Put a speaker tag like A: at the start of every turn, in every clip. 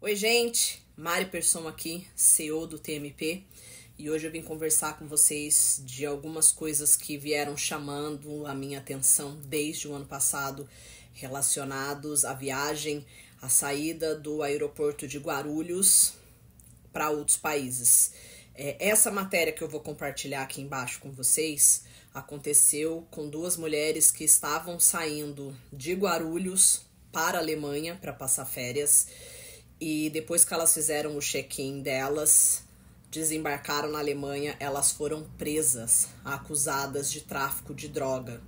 A: Oi, gente! Mari Persson aqui, CEO do TMP, e hoje eu vim conversar com vocês de algumas coisas que vieram chamando a minha atenção desde o ano passado, relacionados à viagem, à saída do aeroporto de Guarulhos para outros países. É, essa matéria que eu vou compartilhar aqui embaixo com vocês aconteceu com duas mulheres que estavam saindo de Guarulhos para a Alemanha para passar férias e depois que elas fizeram o check-in delas, desembarcaram na Alemanha, elas foram presas, acusadas de tráfico de droga.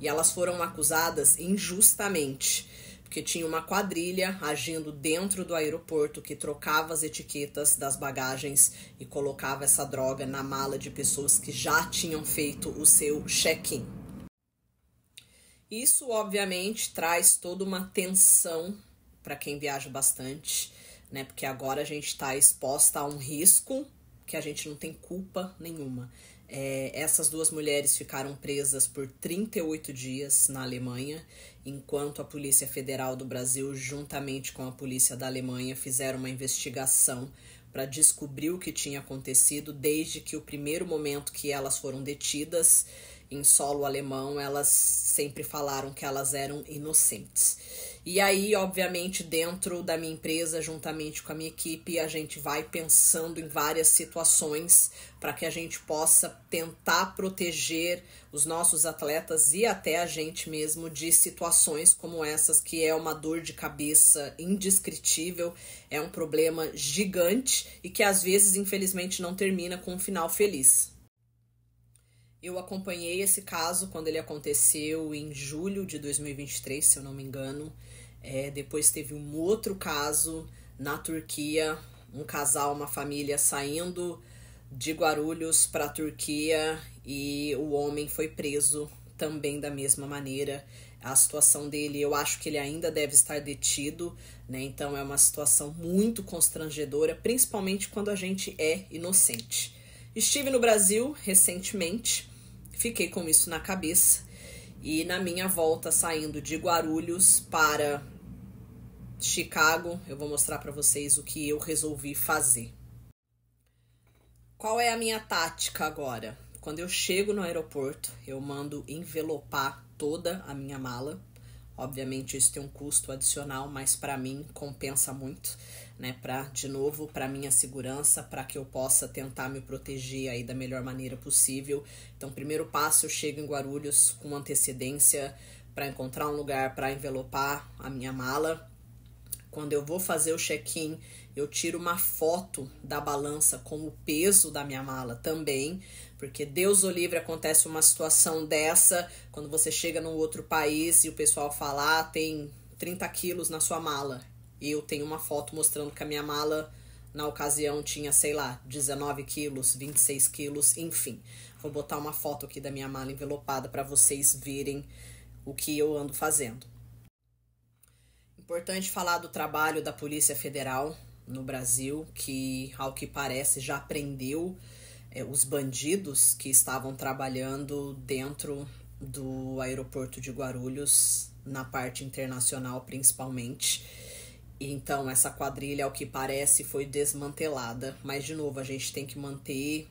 A: E elas foram acusadas injustamente, porque tinha uma quadrilha agindo dentro do aeroporto que trocava as etiquetas das bagagens e colocava essa droga na mala de pessoas que já tinham feito o seu check-in. Isso, obviamente, traz toda uma tensão para quem viaja bastante, né? Porque agora a gente está exposta a um risco que a gente não tem culpa nenhuma. É, essas duas mulheres ficaram presas por 38 dias na Alemanha, enquanto a Polícia Federal do Brasil, juntamente com a Polícia da Alemanha, fizeram uma investigação para descobrir o que tinha acontecido desde que o primeiro momento que elas foram detidas em solo alemão, elas sempre falaram que elas eram inocentes. E aí, obviamente, dentro da minha empresa, juntamente com a minha equipe, a gente vai pensando em várias situações para que a gente possa tentar proteger os nossos atletas e até a gente mesmo de situações como essas, que é uma dor de cabeça indescritível, é um problema gigante e que às vezes, infelizmente, não termina com um final feliz. Eu acompanhei esse caso quando ele aconteceu em julho de 2023, se eu não me engano. É, depois teve um outro caso na Turquia, um casal, uma família saindo de Guarulhos para a Turquia e o homem foi preso também da mesma maneira. A situação dele, eu acho que ele ainda deve estar detido, né? Então é uma situação muito constrangedora, principalmente quando a gente é inocente. Estive no Brasil recentemente, fiquei com isso na cabeça e na minha volta saindo de Guarulhos para Chicago, eu vou mostrar para vocês o que eu resolvi fazer. Qual é a minha tática agora? Quando eu chego no aeroporto, eu mando envelopar toda a minha mala. Obviamente isso tem um custo adicional, mas para mim compensa muito, né? Para de novo, para minha segurança, para que eu possa tentar me proteger aí da melhor maneira possível. Então, primeiro passo, eu chego em Guarulhos com antecedência para encontrar um lugar para envelopar a minha mala quando eu vou fazer o check-in, eu tiro uma foto da balança com o peso da minha mala também, porque Deus o livre acontece uma situação dessa, quando você chega num outro país e o pessoal fala, ah, tem 30 quilos na sua mala. E eu tenho uma foto mostrando que a minha mala, na ocasião, tinha, sei lá, 19 quilos, 26 quilos, enfim. Vou botar uma foto aqui da minha mala envelopada para vocês verem o que eu ando fazendo. Importante falar do trabalho da Polícia Federal no Brasil, que, ao que parece, já prendeu é, os bandidos que estavam trabalhando dentro do aeroporto de Guarulhos, na parte internacional principalmente. Então, essa quadrilha, ao que parece, foi desmantelada. Mas, de novo, a gente tem que manter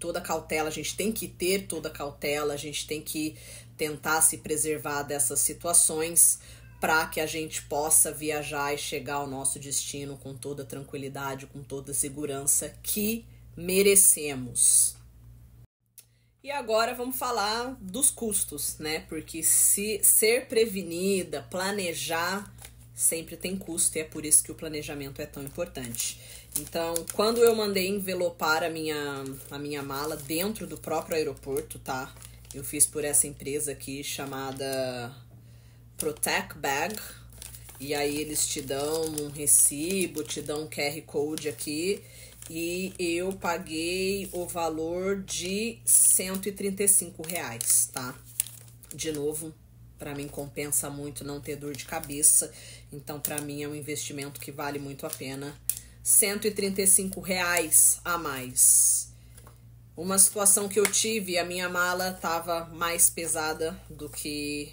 A: toda a cautela, a gente tem que ter toda a cautela, a gente tem que tentar se preservar dessas situações para que a gente possa viajar e chegar ao nosso destino com toda tranquilidade, com toda segurança que merecemos. E agora vamos falar dos custos, né? Porque se ser prevenida, planejar sempre tem custo e é por isso que o planejamento é tão importante. Então, quando eu mandei envelopar a minha a minha mala dentro do próprio aeroporto, tá? Eu fiz por essa empresa aqui chamada Protect Bag. E aí eles te dão um recibo, te dão um QR Code aqui. E eu paguei o valor de 135 reais, tá? De novo, para mim compensa muito não ter dor de cabeça. Então, para mim é um investimento que vale muito a pena. 135 reais a mais. Uma situação que eu tive, a minha mala tava mais pesada do que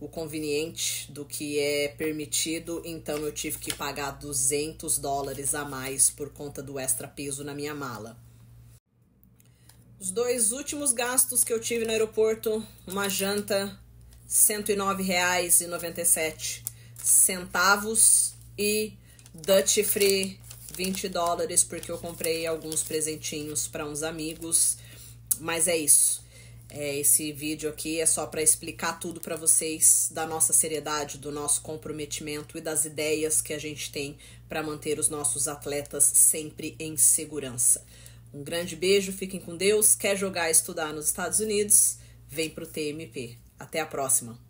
A: o conveniente do que é permitido, então eu tive que pagar 200 dólares a mais por conta do extra peso na minha mala. Os dois últimos gastos que eu tive no aeroporto, uma janta R$ 109,97 centavos e Dutch Free 20 dólares porque eu comprei alguns presentinhos para uns amigos. Mas é isso. É, esse vídeo aqui é só para explicar tudo para vocês da nossa seriedade, do nosso comprometimento e das ideias que a gente tem para manter os nossos atletas sempre em segurança. Um grande beijo, fiquem com Deus. Quer jogar e estudar nos Estados Unidos? Vem para o TMP. Até a próxima!